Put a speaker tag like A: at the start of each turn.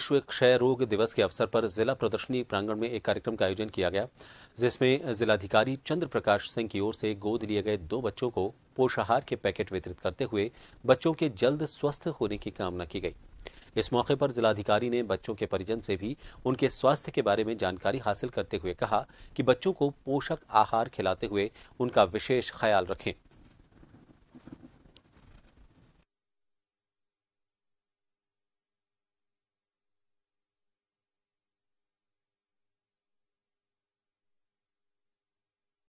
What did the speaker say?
A: विश्व क्षय रोग दिवस के अवसर पर जिला प्रदर्शनी प्रांगण में एक कार्यक्रम का आयोजन किया गया जिसमें जिलाधिकारी चंद्र प्रकाश सिंह की ओर से गोद लिए गए दो बच्चों को पोषाहार के पैकेट वितरित करते हुए बच्चों के जल्द स्वस्थ होने की कामना की गई इस मौके पर जिलाधिकारी ने बच्चों के परिजन से भी उनके स्वास्थ्य के बारे में जानकारी हासिल करते हुए कहा कि बच्चों को पोषक आहार खिलाते हुए उनका विशेष ख्याल रखें